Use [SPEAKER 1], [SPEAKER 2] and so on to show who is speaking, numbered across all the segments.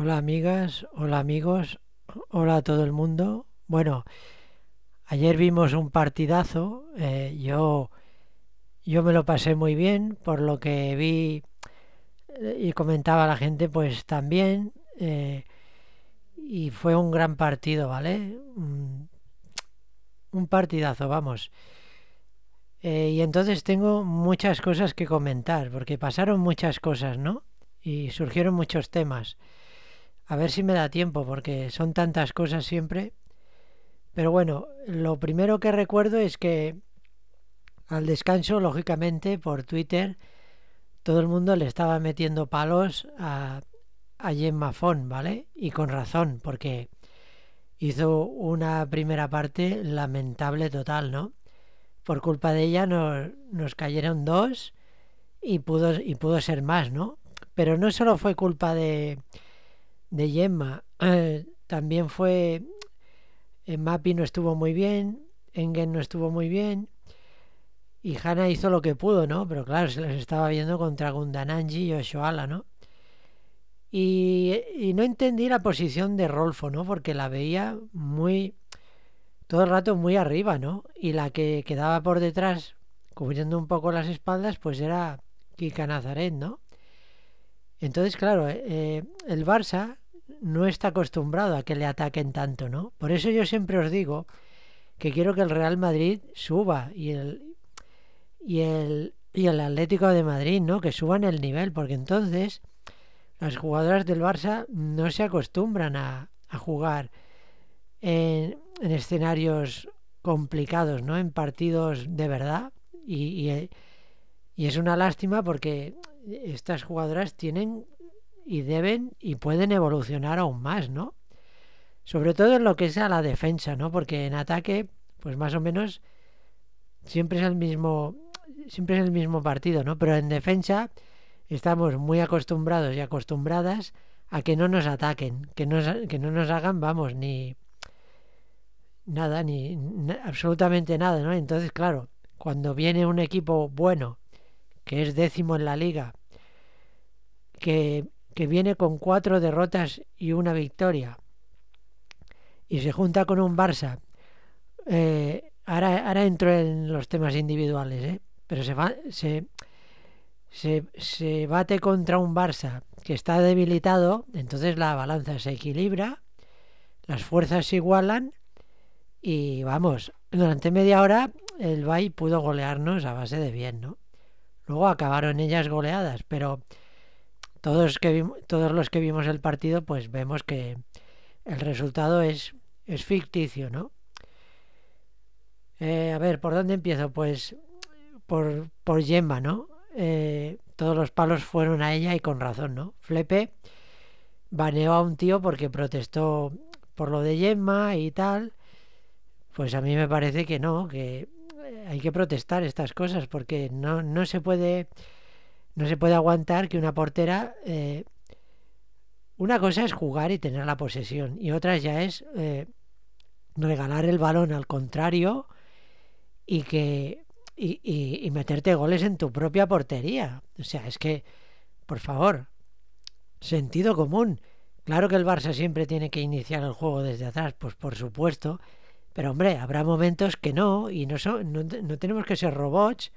[SPEAKER 1] Hola amigas, hola amigos, hola a todo el mundo. Bueno, ayer vimos un partidazo, eh, yo, yo me lo pasé muy bien, por lo que vi eh, y comentaba la gente, pues también. Eh, y fue un gran partido, ¿vale? Un partidazo, vamos. y entonces tengo muchas cosas que comentar, porque pasaron muchas cosas, ¿no? Y surgieron muchos temas. A ver si me da tiempo, porque son tantas cosas siempre. Pero bueno, lo primero que recuerdo es que al descanso, lógicamente, por Twitter, todo el mundo le estaba metiendo palos a, a Gemma Fon, ¿vale? Y con razón, porque hizo una primera parte lamentable total, ¿no? Por culpa de ella nos, nos cayeron dos y pudo, y pudo ser más, ¿no? Pero no solo fue culpa de, de Yemma eh, también fue. En eh, Mapi no estuvo muy bien, Engen no estuvo muy bien. Y Hanna hizo lo que pudo, ¿no? Pero claro, se les estaba viendo contra Gundananji y Oshoala, ¿no? Y, no entendí la posición de Rolfo, ¿no? Porque la veía muy. todo el rato muy arriba, ¿no? Y la que quedaba por detrás, cubriendo un poco las espaldas, pues era Kika Nazaret, ¿no? Entonces, claro, eh, el Barça no está acostumbrado a que le ataquen tanto, ¿no? Por eso yo siempre os digo que quiero que el Real Madrid suba y el, y el, y el Atlético de Madrid, ¿no? Que suban el nivel, porque entonces las jugadoras del Barça no se acostumbran a, jugar en, escenarios complicados, ¿no? En partidos de verdad. y es una lástima porque estas jugadoras tienen y deben y pueden evolucionar aún más, ¿no? Sobre todo en lo que es a la defensa, ¿no? Porque en ataque, pues más o menos siempre es el mismo siempre es el mismo partido, ¿no? Pero en defensa estamos muy acostumbrados y acostumbradas a que no nos ataquen, que, que no nos hagan, vamos, ni nada, ni absolutamente nada, ¿no? Entonces, claro, cuando viene un equipo bueno, que es décimo en la liga, que que viene con cuatro derrotas y una victoria. Y se junta con un Barça. Eh, ahora, entro en los temas individuales, ¿eh? pero se, va, se, se, se bate contra un Barça que está debilitado, entonces la balanza se equilibra, las fuerzas se igualan y vamos, durante media hora el Bay pudo golearnos a base de bien, ¿no? Luego acabaron ellas goleadas, pero todos, que, todos los que vimos el partido, pues vemos que el resultado es, ficticio, ¿no? Eh, a ver, ¿por dónde empiezo? Pues por, por ¿no? Eh, todos los palos fueron a ella y con razón, ¿no? Flepe baneó a un tío porque protestó por lo de Yemma y tal. Pues a mí me parece que no, que hay que protestar estas cosas porque no, no se puede no se puede aguantar que una portera... Eh, una cosa es jugar y tener la posesión y otra ya es eh, regalar el balón al contrario y que y, meterte goles en tu propia portería. O sea, es que, por favor, sentido común. Claro que el Barça siempre tiene que iniciar el juego desde atrás, pues por supuesto. Pero hombre, habrá momentos que no, y no, no, no tenemos que ser robots,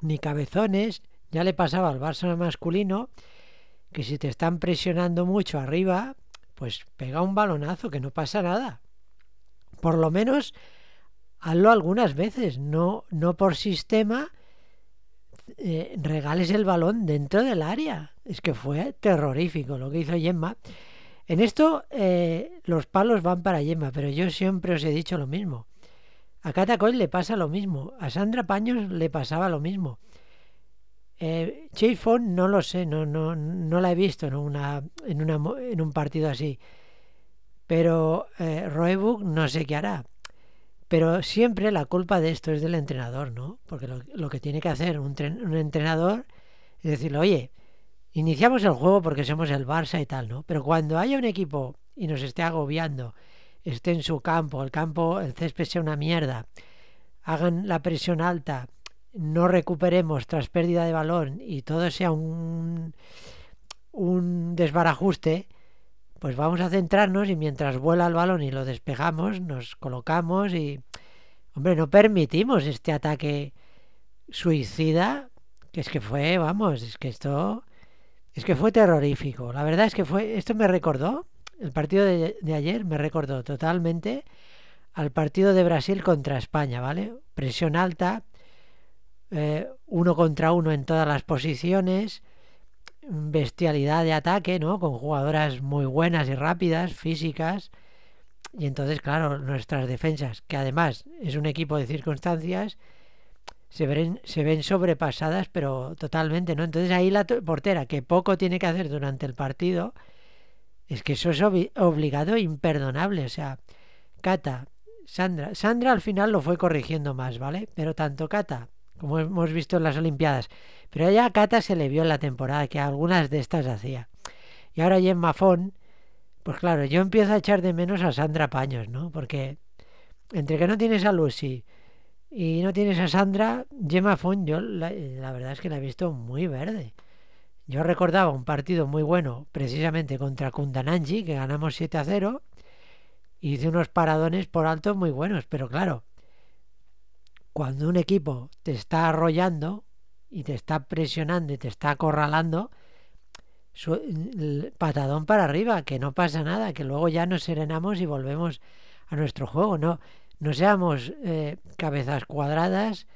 [SPEAKER 1] ni cabezones, ya le pasaba al Barça masculino que si te están presionando mucho arriba, pues pega un balonazo, que no pasa nada. Por lo menos hazlo algunas veces, no, no por sistema eh, regales el balón dentro del área. Es que fue terrorífico lo que hizo Gemma. En esto eh, los palos van para Gemma, pero yo siempre os he dicho lo mismo. A Catacoy le pasa lo mismo, a Sandra Paños le pasaba lo mismo. Eh, no lo sé, no, no, no la he visto en, una, en, un partido así. Pero eh, Roebuck no sé qué hará. Pero siempre la culpa de esto es del entrenador, ¿no? Porque lo, que tiene que hacer un, un entrenador es decirle, oye, iniciamos el juego porque somos el Barça y tal, ¿no? Pero cuando haya un equipo y nos esté agobiando, esté en su campo, el campo, el césped sea una mierda, hagan la presión alta, no recuperemos tras pérdida de balón y todo sea un, un desbarajuste, pues vamos a centrarnos y mientras vuela el balón y lo despejamos, nos colocamos y, hombre, no permitimos este ataque suicida, que es que fue, vamos, es que esto, es que fue terrorífico. La verdad es que fue, esto me recordó, el partido de, de ayer me recordó totalmente al partido de Brasil contra España, ¿vale? Presión alta eh, uno contra uno en todas las posiciones, bestialidad de ataque, ¿no? Con jugadoras muy buenas y rápidas, físicas. Y entonces, claro, nuestras defensas, que además es un equipo de circunstancias, se ven, se ven sobrepasadas, pero totalmente, ¿no? Entonces ahí la portera, que poco tiene que hacer durante el partido, es que eso es obligado e imperdonable. O sea, Cata, Sandra, Sandra al final lo fue corrigiendo más, ¿vale? Pero tanto Cata como hemos visto en las Olimpiadas. Pero ya a Cata se le vio en la temporada que algunas de estas hacía. Y ahora ya en pues claro, yo empiezo a echar de menos a Sandra Paños, ¿no? Porque entre que no tienes a Lucy y no tienes a Sandra, Gemma Fon, yo la, verdad es que la he visto muy verde. Yo recordaba un partido muy bueno, precisamente contra Kundananji, que ganamos 7 a 0, y hice unos paradones por alto muy buenos, pero claro, cuando un equipo te está arrollando y te está presionando y te está acorralando, patadón para arriba, que no pasa nada, que luego ya nos serenamos y volvemos a nuestro juego, no, no seamos eh, cabezas cuadradas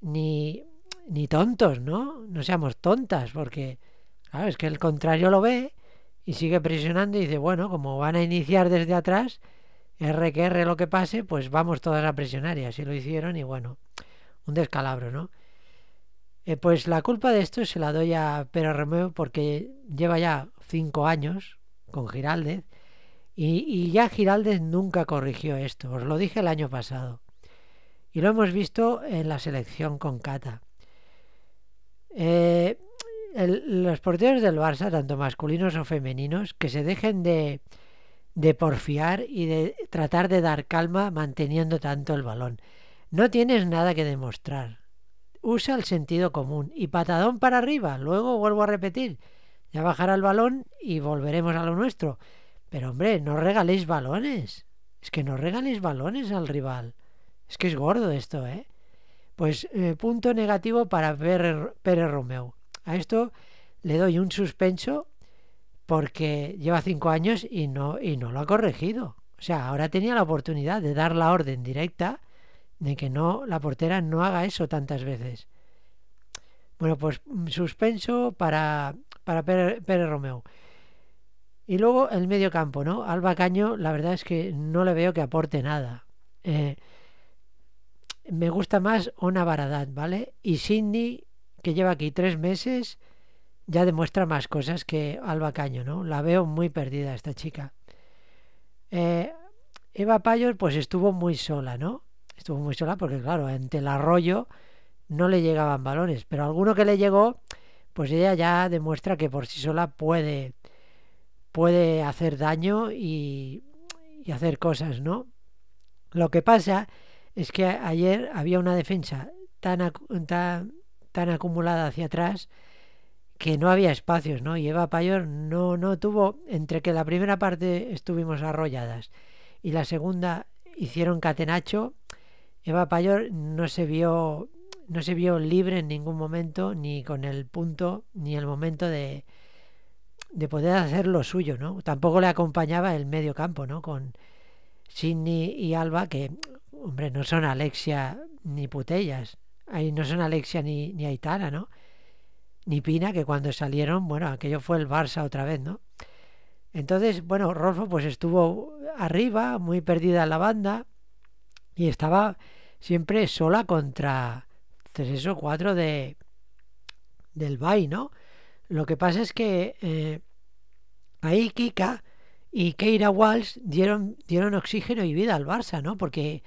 [SPEAKER 1] ni, ni tontos, ¿no? No seamos tontas, porque claro, es que el contrario lo ve y sigue presionando y dice, bueno, como van a iniciar desde atrás, R que R lo que pase, pues vamos todas a presionar y así lo hicieron y bueno, un descalabro, ¿no? Eh, pues la culpa de esto se la doy a Pero Romeo porque lleva ya cinco años con Giraldez y, ya Giraldez nunca corrigió esto, os lo dije el año pasado y lo hemos visto en la selección con Cata. Eh, los porteros del Barça, tanto masculinos o femeninos, que se dejen de de porfiar y de tratar de dar calma manteniendo tanto el balón. No tienes nada que demostrar. Usa el sentido común y patadón para arriba. Luego vuelvo a repetir. Ya bajará el balón y volveremos a lo nuestro. Pero hombre, no regaléis balones. Es que no regaléis balones al rival. Es que es gordo esto, ¿eh? Pues eh, punto negativo para Pérez Romeo. A esto le doy un suspenso porque lleva cinco años y no, y no lo ha corregido. O sea, ahora tenía la oportunidad de dar la orden directa de que no la portera no haga eso tantas veces. Bueno, pues mm, suspenso para, para Pérez, Romeo. Y luego el medio campo, ¿no? Alba Caño, la verdad es que no le veo que aporte nada. Eh, me gusta más una Baradad, ¿vale? Y Sidney, que lleva aquí tres meses, ya demuestra más cosas que Alba Caño, ¿no? La veo muy perdida esta chica. Eh, Eva Payos pues estuvo muy sola, ¿no? Estuvo muy sola porque claro, ante el arroyo no le llegaban balones, pero alguno que le llegó, pues ella ya demuestra que por sí sola puede puede hacer daño y, hacer cosas, ¿no? Lo que pasa es que ayer había una defensa tan, tan acumulada hacia atrás que no había espacios, ¿no? Y Eva Payor no, no tuvo, entre que la primera parte estuvimos arrolladas y la segunda hicieron catenacho, Eva Payor no se vio no se vio libre en ningún momento ni con el punto ni el momento de, de poder hacer lo suyo, ¿no? Tampoco le acompañaba el medio campo, ¿no? Con Sidney y Alba, que, hombre, no son Alexia ni Putellas, ahí no son Alexia ni, ni Aitana, ¿no? ni Pina, que cuando salieron, bueno, aquello fue el Barça otra vez, ¿no? Entonces, bueno, Rolfo pues estuvo arriba, muy perdida en la banda, y estaba siempre sola contra tres o cuatro de, del Bay, ¿no? Lo que pasa es que eh, ahí Kika y Keira Walsh dieron, dieron oxígeno y vida al Barça, ¿no? Porque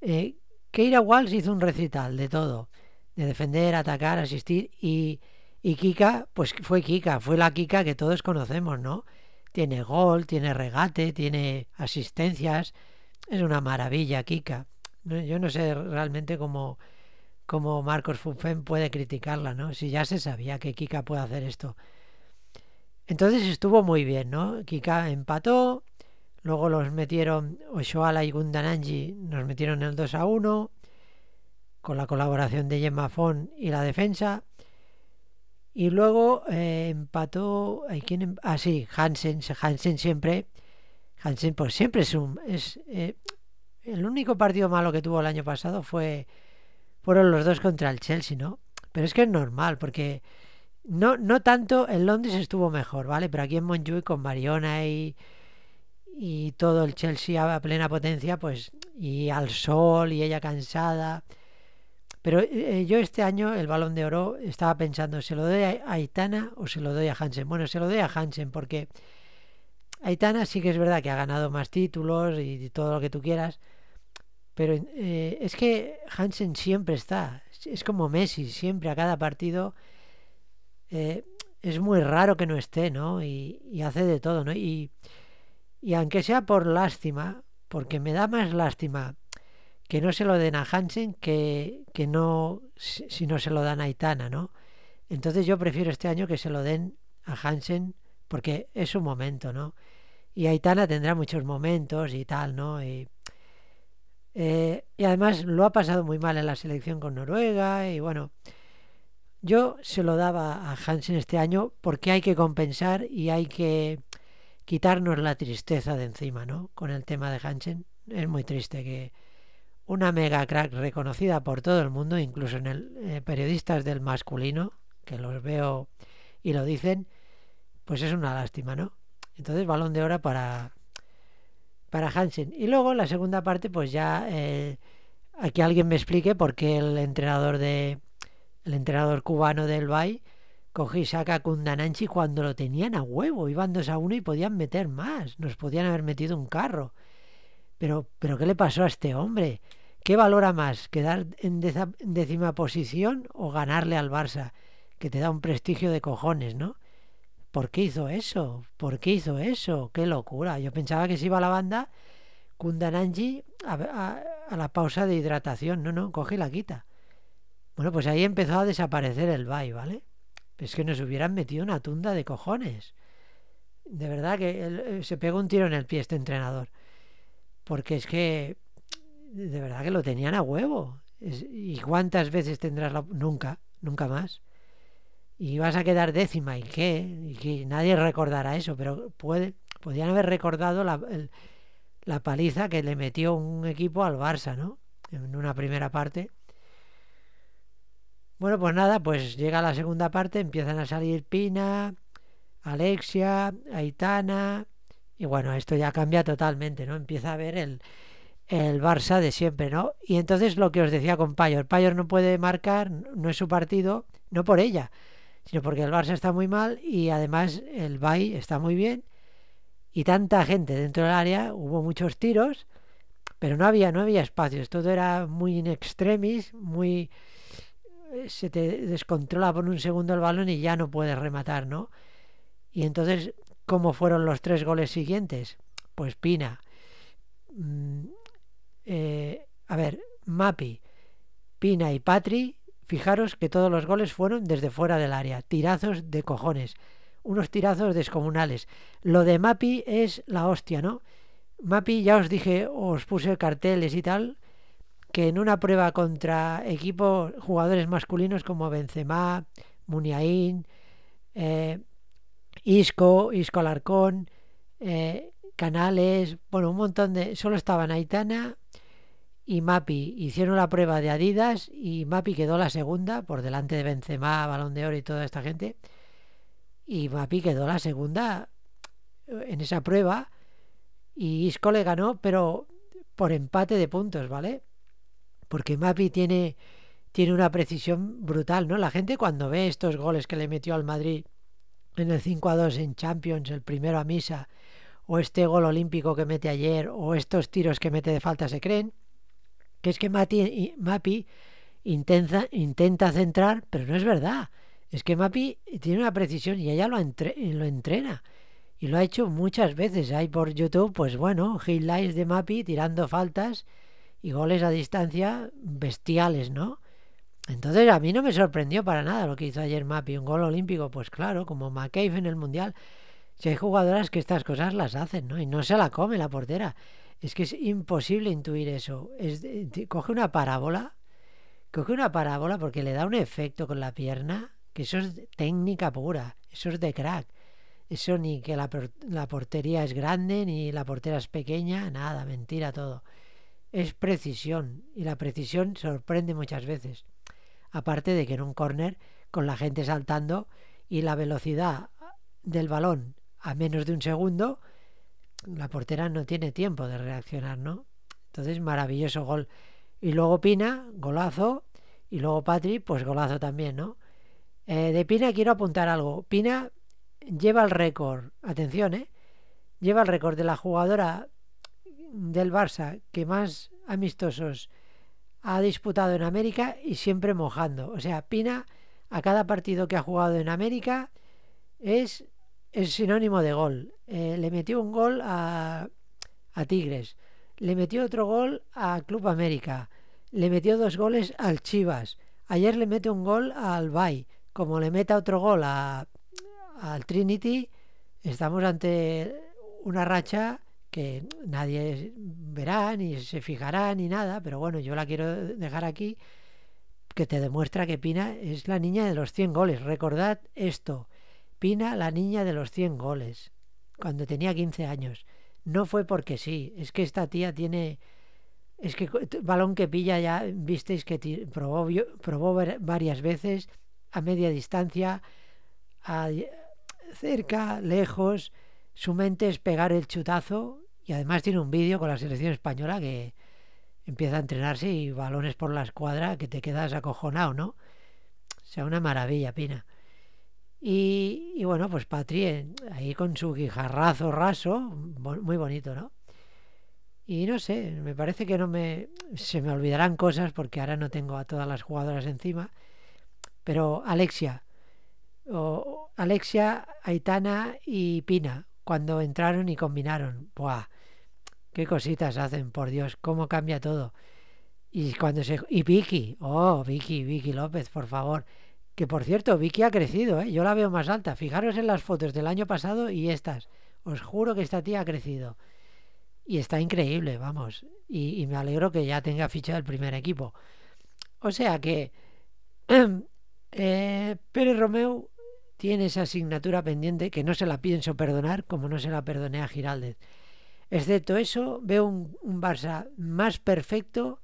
[SPEAKER 1] eh, Keira Walsh hizo un recital de todo, de defender, atacar, asistir, y y Kika, pues fue Kika, fue la Kika que todos conocemos, ¿no? Tiene gol, tiene regate, tiene asistencias. Es una maravilla, Kika. Yo no sé realmente cómo, Marcos fufem puede criticarla, ¿no? Si ya se sabía que Kika puede hacer esto. Entonces estuvo muy bien, ¿no? Kika empató, luego los metieron Oshoala y Gundananji, nos metieron el 2 a 1, con la colaboración de Gemma Fon y la defensa. Y luego eh, empató. Em-? Ah, sí, Hansen. Hansen siempre. Hansen, pues siempre es un. Es, eh, el único partido malo que tuvo el año pasado fue. Fueron los dos contra el Chelsea, ¿no? Pero es que es normal, porque. No, no tanto. En Londres estuvo mejor, ¿vale? Pero aquí en Montjuic con Mariona y. Y todo el Chelsea a plena potencia, pues. Y al sol, y ella cansada pero eh, eh, yo este año el balón de oro estaba pensando, ¿se lo doy a Aitana o se lo doy a Hansen? Bueno, se lo doy a Hansen porque Aitana sí que es verdad que ha ganado más títulos y, todo lo que tú quieras, pero eh, es que Hansen siempre está, es como Messi, siempre a cada partido. es muy raro que no esté, ¿no? Y, hace de todo, ¿no? y aunque sea por lástima, porque me da más lástima que no se lo den a Hansen que, que no si, no se lo dan a Itana, ¿no? Entonces yo prefiero este año que se lo den a Hansen porque es su momento, ¿no? Y Aitana tendrá muchos momentos y tal, ¿no? Eh, y además lo ha pasado muy mal en la selección con Noruega y bueno, yo se lo daba a Hansen este año porque hay que compensar y hay que quitarnos la tristeza de encima, ¿no? Con el tema de Hansen. Es muy triste que, una mega crack reconocida por todo el mundo, incluso en el eh, periodistas del masculino, que los veo y lo dicen, pues es una lástima, ¿no? Entonces, balón de hora para, para Hansen. Y luego, la segunda parte, pues ya eh, aquí alguien me explique por qué el entrenador de el entrenador cubano del Bay cogí saca Kundananchi cuando lo tenían a huevo, iban dos a uno y podían meter más, nos podían haber metido un carro. Pero, ¿qué le pasó a este hombre? ¿Qué valora más? ¿Quedar en décima posición o ganarle al Barça? Que te da un prestigio de cojones, ¿no? ¿Por qué hizo eso? ¿Por qué hizo eso? ¡Qué locura! Yo pensaba que se iba a la banda Kundananji a, a, la pausa de hidratación. No, no, coge y la quita. Bueno, pues ahí empezó a desaparecer el Bay, ¿vale? Es que nos hubieran metido una tunda de cojones. De verdad que eh, se pegó un tiro en el pie este entrenador porque es que de verdad que lo tenían a huevo. ¿Y cuántas veces tendrás la... Nunca, nunca más. Y vas a quedar décima, ¿y qué? Y que nadie recordará eso, pero puede, podían haber recordado la, la paliza que le metió un equipo al Barça, ¿no? En una primera parte. Bueno, pues nada, pues llega la segunda parte, empiezan a salir Pina, Alexia, Aitana, y bueno, esto ya cambia totalmente, ¿no? Empieza a ver el, el Barça de siempre, ¿no? Y entonces lo que os decía con Payor, Payor no puede marcar, no es su partido, no por ella, sino porque el Barça está muy mal y además el Bay está muy bien y tanta gente dentro del área, hubo muchos tiros, pero no había no había espacios, todo era muy in extremis, muy eh, se te descontrola por un segundo el balón y ya no puedes rematar, ¿no? Y entonces ¿Cómo fueron los tres goles siguientes? Pues Pina, mm, eh, a ver, Mapi, Pina y Patri, fijaros que todos los goles fueron desde fuera del área, tirazos de cojones, unos tirazos descomunales. Lo de Mapi es la hostia, ¿no? Mapi, ya os dije, os puse carteles y tal, que en una prueba contra equipos, jugadores masculinos como Benzema, Muniain, eh, Isco, Isco Alarcón, eh, Canales, bueno, un montón de... Solo estaban Aitana y Mapi. Hicieron la prueba de Adidas y Mapi quedó la segunda, por delante de Benzema, Balón de Oro y toda esta gente. Y Mapi quedó la segunda eh, en esa prueba y Isco le ganó, pero por empate de puntos, ¿vale? Porque Mapi tiene, tiene una precisión brutal, ¿no? La gente cuando ve estos goles que le metió al Madrid en el 5 a 2 en Champions, el primero a misa, o este gol olímpico que mete ayer, o estos tiros que mete de falta, se creen que es que Mapi intenta, intenta centrar, pero no es verdad. Es que Mapi tiene una precisión y ella lo, lo entrena. Y lo ha hecho muchas veces. Hay por YouTube, pues bueno, highlights de Mapi tirando faltas y goles a distancia bestiales, ¿no? Entonces a mí no me sorprendió para nada lo que hizo ayer Mapi, un gol olímpico, pues claro, como McCabe en el Mundial. Si hay jugadoras que estas cosas las hacen, ¿no? Y no se la come la portera. Es que es imposible intuir eso. Es, coge una parábola, coge una parábola porque le da un efecto con la pierna, que eso es técnica pura, eso es de crack. Eso ni que la, la portería es grande, ni la portera es pequeña, nada, mentira todo. Es precisión, y la precisión sorprende muchas veces aparte de que en un corner con la gente saltando y la velocidad del balón a menos de un segundo, la portera no tiene tiempo de reaccionar, ¿no? Entonces, maravilloso gol. Y luego Pina, golazo. Y luego Patri, pues golazo también, ¿no? Eh, de Pina quiero apuntar algo. Pina lleva el récord, atención, ¿eh? Lleva el récord de la jugadora del Barça que más amistosos ha disputado en América y siempre mojando. O sea, Pina a cada partido que ha jugado en América es, el sinónimo de gol. Eh, le metió un gol a, a Tigres, le metió otro gol a Club América, le metió dos goles al Chivas, ayer le mete un gol al Bay, como le meta otro gol a, al Trinity, estamos ante una racha que nadie verá ni se fijará ni nada, pero bueno, yo la quiero dejar aquí, que te demuestra que Pina es la niña de los 100 goles. Recordad esto, Pina la niña de los 100 goles, cuando tenía 15 años. No fue porque sí, es que esta tía tiene... Es que balón que pilla ya visteis que probó, probó varias veces a media distancia, cerca, lejos. Su mente es pegar el chutazo y además tiene un vídeo con la selección española que empieza a entrenarse y balones por la escuadra que te quedas acojonado, ¿no? O sea, una maravilla, Pina. Y, bueno, pues Patri eh, ahí con su guijarrazo raso, muy bonito, ¿no? Y no sé, me parece que no me se me olvidarán cosas porque ahora no tengo a todas las jugadoras encima, pero Alexia o Alexia, Aitana y Pina cuando entraron y combinaron, ¡buah! Qué cositas hacen, por Dios, cómo cambia todo. Y cuando se y Vicky, oh, Vicky, Vicky López, por favor, que por cierto, Vicky ha crecido, ¿eh? yo la veo más alta. Fijaros en las fotos del año pasado y estas. Os juro que esta tía ha crecido. Y está increíble, vamos. Y, me alegro que ya tenga ficha del primer equipo. O sea que eh, Pérez Romeu tiene esa asignatura pendiente que no se la pienso perdonar como no se la perdoné a Giraldez. Excepto eso, veo un, Barça más perfecto,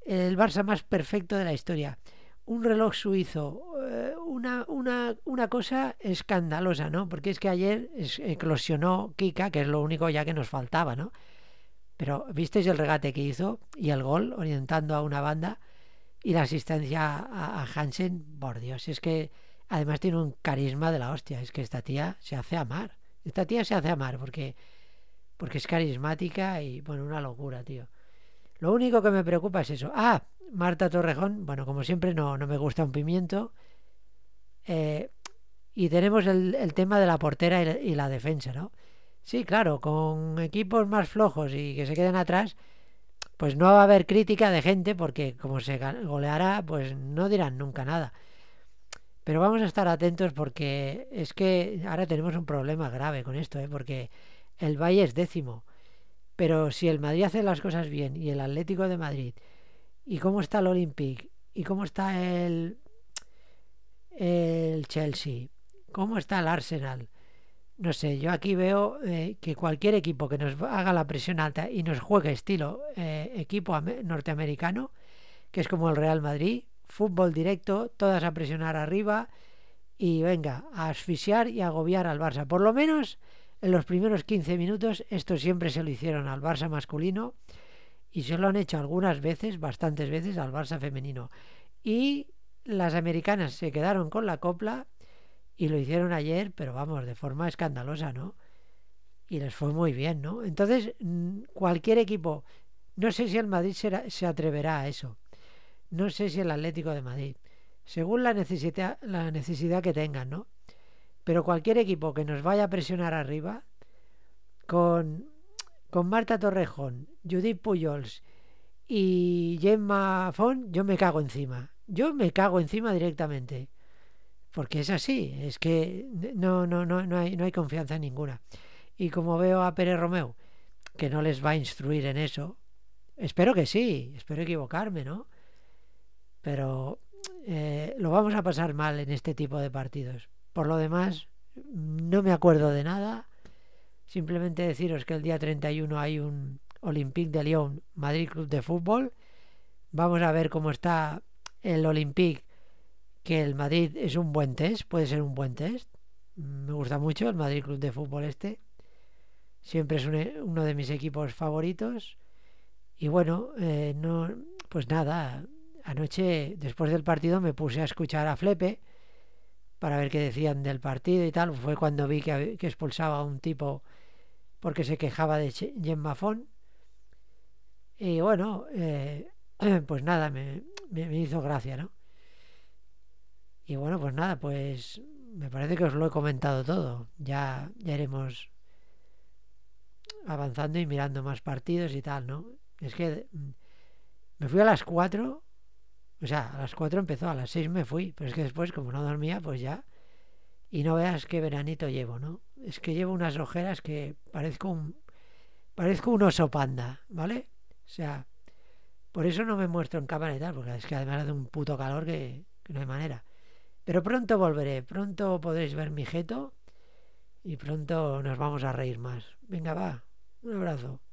[SPEAKER 1] el Barça más perfecto de la historia. Un reloj suizo, eh, una, una, cosa escandalosa, ¿no? Porque es que ayer eclosionó Kika, que es lo único ya que nos faltaba, ¿no? Pero visteis el regate que hizo y el gol orientando a una banda y la asistencia a, a Hansen, por Dios, es que además tiene un carisma de la hostia, es que esta tía se hace amar, esta tía se hace amar porque porque es carismática y, bueno, una locura, tío. Lo único que me preocupa es eso. Ah, Marta Torrejón, bueno, como siempre, no, no me gusta un pimiento. Eh, y tenemos el, tema de la portera y, y la defensa, ¿no? Sí, claro, con equipos más flojos y que se queden atrás, pues no va a haber crítica de gente porque como se goleará, pues no dirán nunca nada. Pero vamos a estar atentos porque es que ahora tenemos un problema grave con esto, ¿eh? porque el Valle es décimo. Pero si el Madrid hace las cosas bien y el Atlético de Madrid, ¿y cómo está el Olympique? ¿Y cómo está el, el Chelsea? ¿Cómo está el Arsenal? No sé, yo aquí veo eh, que cualquier equipo que nos haga la presión alta y nos juegue estilo eh, equipo norteamericano, que es como el Real Madrid, fútbol directo, todas a presionar arriba y venga, a asfixiar y agobiar al Barça. Por lo menos en los primeros 15 minutos esto siempre se lo hicieron al Barça masculino y se lo han hecho algunas veces, bastantes veces, al Barça femenino. Y las americanas se quedaron con la copla y lo hicieron ayer, pero vamos, de forma escandalosa, ¿no? Y les fue muy bien, ¿no? Entonces, cualquier equipo, no sé si el Madrid se atreverá a eso, no sé si el Atlético de Madrid, según la necesidad, la necesidad que tengan, ¿no? Pero cualquier equipo que nos vaya a presionar arriba, con, con Marta Torrejón, Judith Puyols y Gemma Fon yo me cago encima. Yo me cago encima directamente. Porque es así, es que no, no, no, hay, no hay confianza ninguna. Y como veo a Pérez Romeo, que no les va a instruir en eso, espero que sí, espero equivocarme, ¿no? Pero eh, lo vamos a pasar mal en este tipo de partidos. Por lo demás, no me acuerdo de nada. Simplemente deciros que el día 31 hay un Olympique de Lyon, Madrid Club de Fútbol. Vamos a ver cómo está el Olympique, que el Madrid es un buen test, puede ser un buen test. Me gusta mucho el Madrid Club de Fútbol este. Siempre es uno de mis equipos favoritos. Y bueno, eh, no, pues nada, anoche después del partido me puse a escuchar a Flepe para ver qué decían del partido y tal. Fue cuando vi que, expulsaba a un tipo porque se quejaba de Jen Y bueno, eh, pues nada, me, hizo gracia, ¿no? Y bueno, pues nada, pues me parece que os lo he comentado todo. Ya, ya iremos avanzando y mirando más partidos y tal, ¿no? Es que mm, me fui a las 4 o sea, a las 4 empezó, a las 6 me fui, pero es que después, como no dormía, pues ya. Y no veas qué veranito llevo, ¿no? Es que llevo unas ojeras que parezco un. parezco un oso panda, ¿vale? O sea, por eso no me muestro en cámara y tal, porque es que además hace un puto calor que, que no hay manera. Pero pronto volveré, pronto podréis ver mi jeto y pronto nos vamos a reír más. Venga, va, un abrazo.